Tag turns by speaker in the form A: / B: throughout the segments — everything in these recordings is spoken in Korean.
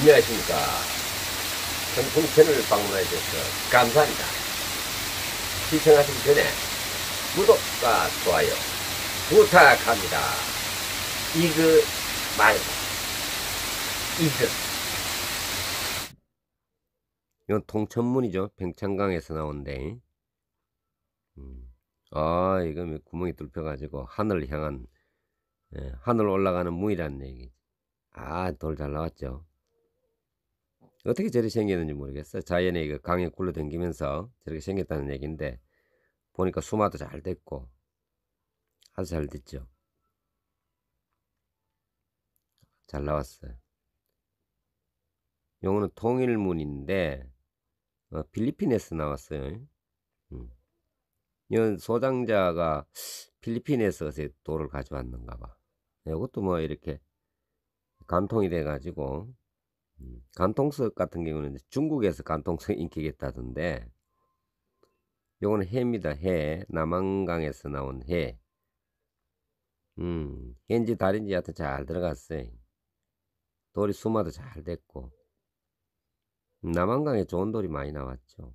A: 안녕하십니까. 전통 채널 방문해 주셔서 감사합니다. 시청하시기 전에 구독과 좋아요 부탁합니다. 이거 말고 이거 이건 통천문이죠. 뱅창강에서 나온데 음. 아 이거 뭐 구멍이 뚫혀가지고 하늘 향한 예, 하늘 올라가는 문이라는 얘기. 아 돌 잘 나왔죠. 어떻게 저리 생겼는지 모르겠어. 자연의 그 강에 굴러댕기면서 저렇게 생겼다는 얘기인데 보니까 수마도 잘 됐고 아주 잘 됐죠. 잘 나왔어요. 영어는 통일문인데 어, 필리핀에서 나왔어요. 음. 연 소장자가 필리핀에서 돌을 가져왔는가 봐. 이것도 뭐 이렇게 간통이 돼가지고 음, 간통석 같은 경우는 중국에서 간통석 인기겠다던데 요거는 해입니다. 해. 남한강에서 나온 해. 음, 해인지 달인지 하여튼 잘 들어갔어요. 돌이 수마도 잘 됐고. 음, 남한강에 좋은 돌이 많이 나왔죠.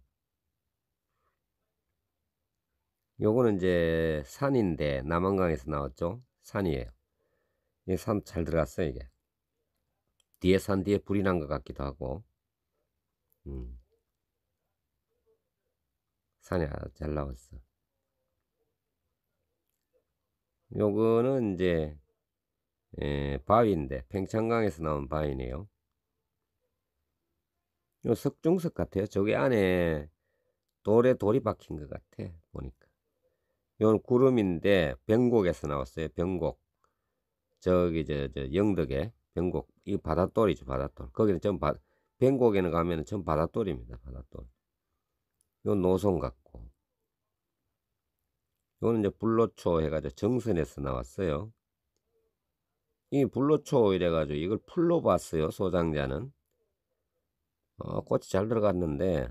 A: 요거는 이제 산인데 남한강에서 나왔죠. 산이에요. 이게 산잘 들어갔어요, 이게. 뒤에 산 뒤에 불이 난 것 같기도 하고 음. 산이 아주 잘 나왔어 요거는 이제 예, 바위인데 팽창강에서 나온 바위네요 요 석중석 같아요 저기 안에 돌에 돌이 박힌 것 같아 보니까 요는 구름인데 병곡에서 나왔어요 병곡 저기 저, 저 영덕에 변곡 이 바닷돌이죠 바닷돌 거기는 전 바, 변곡에는 가면은 전 바닷돌입니다 바닷돌 요 노선 같고 요는 이제 불로초 해가지고 정선에서 나왔어요 이 불로초 이래가지고 이걸 풀로 봤어요 소장자는 어, 꽃이 잘 들어갔는데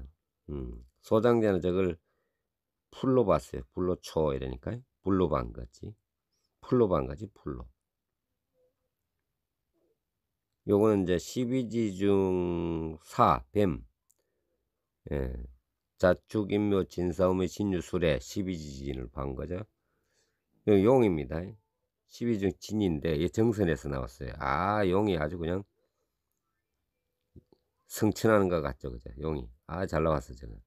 A: 음, 소장자는 저걸 풀로 봤어요. 풀로 초 이러니까 풀로 반 거지. 풀로 반 거지. 풀로. 요거는 이제 12지 중 4, 뱀. 예. 자축, 인묘, 진사음의 신유, 술에 12지 진을 판 거죠. 용입니다. 12중 진인데, 얘 정선에서 나왔어요. 아, 용이 아주 그냥 승천하는 것 같죠, 그죠? 용이. 아, 잘 나왔어, 저는.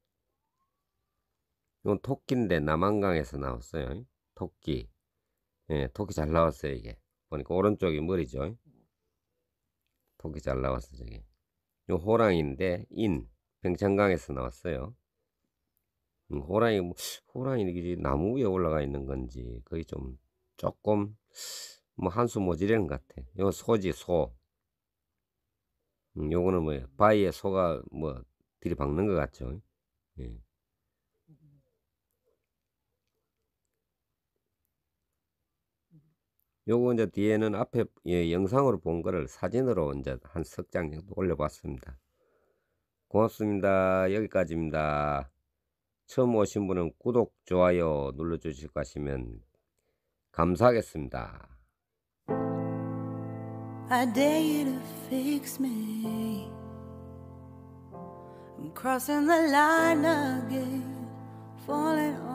A: 이건 토끼인데, 남한강에서 나왔어요. 토끼. 예, 토끼 잘 나왔어요, 이게. 보니까 오른쪽이 머리죠. 속이 잘 나왔어 저기. 요 호랑인데 이인 평창강에서 나왔어요. 음, 호랑이 뭐, 호랑이 이게 나무 위에 올라가 있는 건지 거의 좀 조금 뭐 한수 모지란것 같아. 요 소지 소. 음, 요거는 뭐 바위에 소가 뭐 들이박는 것 같죠. 예. 요거 이제 뒤에는 앞에 예, 영상으로 본 거를 사진으로 이제 한석장 정도 올려봤습니다. 고맙습니다. 여기까지입니다. 처음 오신 분은 구독, 좋아요 눌러주실고 하시면 감사하겠습니다. I dare you to fix me. I'm crossing the line again, falling.